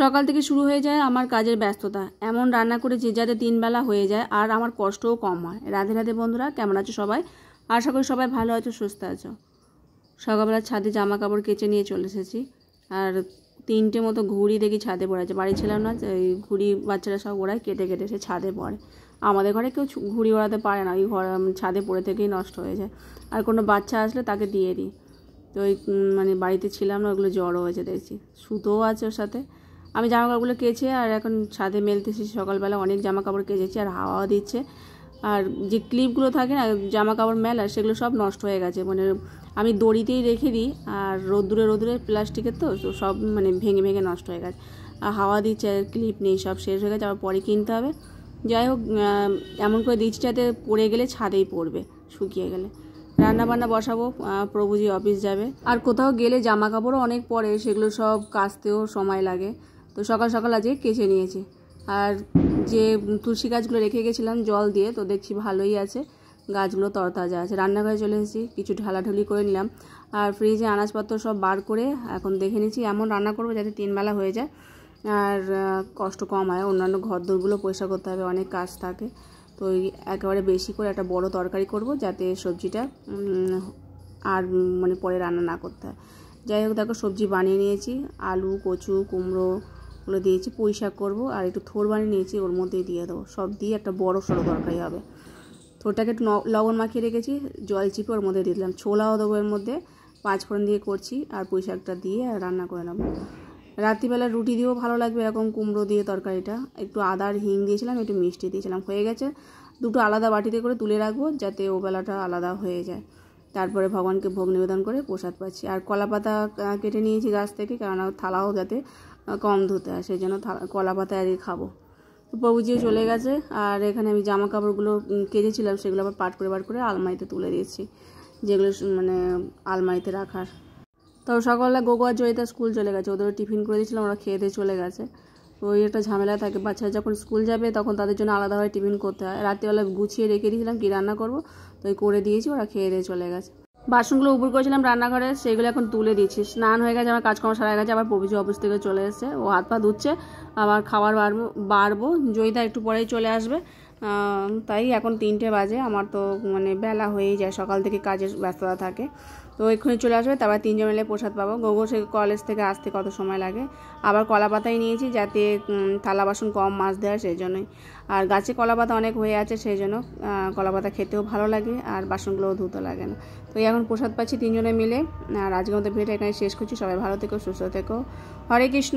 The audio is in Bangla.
সকাল থেকে শুরু হয়ে যায় আমার কাজের ব্যস্ততা এমন রান্না করে যে যাতে তিনবেলা হয়ে যায় আর আমার কষ্টও কম হয় রাধে রাধে বন্ধুরা কেমন আছো সবাই আশা করি সবাই ভালো আছো সুস্থ আছো সকালবেলা ছাদে জামা কাপড় কেচে নিয়ে চলে এসেছি আর তিনটে মতো ঘুড়ি দেখি ছাদে পড়ে আছে বাড়ি ছিলাম না ঘুড়ি বাচ্চারা সব ওড়ায় কেটে কেটে সে ছাদে পড়ে আমাদের ঘরে কেউ ঘুড়ি ওড়াতে পারে না ওই ঘর ছাদে পড়ে থেকেই নষ্ট হয়ে যায় আর কোনো বাচ্চা আসলে তাকে দিয়ে দিই তো ওই মানে বাড়িতে ছিলাম না ওগুলো জ্বরও হয়েছে দেখছি সুতোও আছে ওর সাথে আমি জামা কাপড়গুলো কেচে আর এখন ছাদে মেলতেছি সকালবেলা অনেক জামা কাপড় কেচেছি আর হাওয়া দিচ্ছে আর যে ক্লিপগুলো থাকে না জামা কাপড় মেলার সেগুলো সব নষ্ট হয়ে গেছে মানে আমি দড়িতেই রেখে দিই আর রোদ্দুরে রোদ্দুরে প্লাস্টিকের তো সব মানে ভেঙে ভেঙে নষ্ট হয়ে গেছে আর হাওয়া দিচ্ছে আর ক্লিপ নেই সব শেষ হয়ে গেছে আবার পরে কিনতে হবে যাই হোক এমন করে দিচ্ছি যাতে পড়ে গেলে ছাদেই পড়বে শুকিয়ে গেলে রান্না বান্না বসাবো প্রভুজি অফিস যাবে আর কোথাও গেলে জামা কাপড়ও অনেক পরে সেগুলো সব কাচতেও সময় লাগে তো সকাল সকাল আজকে কেচে নিয়েছি আর যে তুলসী গাছগুলো রেখে গেছিলাম জল দিয়ে তো দেখছি ভালোই আছে গাছগুলো তরতাজা আছে রান্নাঘরে চলে এসেছি কিছু ঢালাঢুলি করে নিলাম আর ফ্রিজে আনাজপত্র সব বার করে এখন দেখে নিচ্ছি এমন রান্না করবো যাতে তিনবেলা হয়ে যায় আর কষ্ট কম হয় অন্যান্য ঘর দোরগুলো পরিষ্কার করতে হবে অনেক কাজ থাকে তো ওই একেবারে বেশি করে একটা বড় তরকারি করব যাতে সবজিটা আর মানে পরে রান্না না করতে হয় যাই হোক দেখো সবজি বানিয়ে নিয়েছি আলু কচু কুমড়ো ওগুলো দিয়েছি পুঁই শাক করবো আর একটু থোর নিয়েছি ওর মধ্যে দিয়ে দেবো সব দিয়ে একটা বড় সড়ো তরকারি হবে থোরটাকে একটু লবণ মাখিয়ে রেখেছি জল চিপে ওর মধ্যে দিয়ে দিলাম ছোলাও দেবো এর মধ্যে পাঁচ ফোড়ন দিয়ে করছি আর পুঁই শাকটা দিয়ে রান্না করে নেবো রাত্রিবেলা রুটি দিয়েও ভালো লাগবে এরকম কুমড়ো দিয়ে তরকারিটা একটু আদার হিং দিয়েছিলাম একটু মিষ্টি দিয়েছিলাম হয়ে গেছে দুটো আলাদা বাটিতে করে তুলে রাখবো যাতে ও বেলাটা আলাদা হয়ে যায় তারপরে ভগবানকে ভোগ নিবেদন করে প্রসাদ পাচ্ছি আর কলাপাতা কেটে নিয়েছি গাছ থেকে কারণ থালাও যাতে কম ধুতে হয় সেই জন্য কলা পাতা আর খাবো তো প্রভুজিও চলে গেছে আর এখানে আমি জামা কাপড়গুলো কেঁদেছিলাম সেগুলো আবার পাট করে বার করে আলমারিতে তুলে দিয়েছি যেগুলো মানে আলমারিতে রাখার তো সকালবেলা গোগো আর জয়িতা স্কুল চলে গেছে ওদের টিফিন করে দিয়েছিলাম ওরা খেয়ে দিয়ে চলে গেছে ওই একটা ঝামেলা থাকে বাচ্চারা যখন স্কুল যাবে তখন তাদের জন্য আলাদাভাবে টিফিন করতে হয় রাত্রিবেলা গুছিয়ে রেখে দিয়েছিলাম কী রান্না করব তো করে দিয়েছি ওরা খেয়ে দিয়ে চলে গেছে বাসনগুলো উপর করেছিলাম রান্নাঘরে সেগুলো এখন তুলে দিচ্ছি স্নান হয়ে গেছে আমার কাজকর্ম সারা গেছে আবার পবিত্র অফিস থেকে চলে এসেছে ও হাত পা ধুচ্ছে আবার খাবার বাড়বো বাড়বো জয়িতা একটু পরেই চলে আসবে তাই এখন তিনটে বাজে আমার তো মানে বেলা হয়েই যায় সকাল থেকে কাজের ব্যস্ততা থাকে তো এক্ষুনি চলে আসবে তারপর তিনজন মিলে প্রসাদ পাবো গোগো সে কলেজ থেকে আসতে কত সময় লাগে আবার কলা পাতাই নিয়েছি যাতে থালা বাসন কম মাছ দেয় সেই জন্যই আর গাছে কলা পাতা অনেক হয়ে আছে সেই জন্য কলা পাতা খেতেও ভালো লাগে আর বাসনগুলোও ধুতে লাগে না তো এখন প্রসাদ পাচ্ছি তিনজনে মিলে আর আজকে মতো ভিডিওটা এখানে শেষ করছি সবাই ভালো থেকো সুস্থ থেকো হরে কৃষ্ণ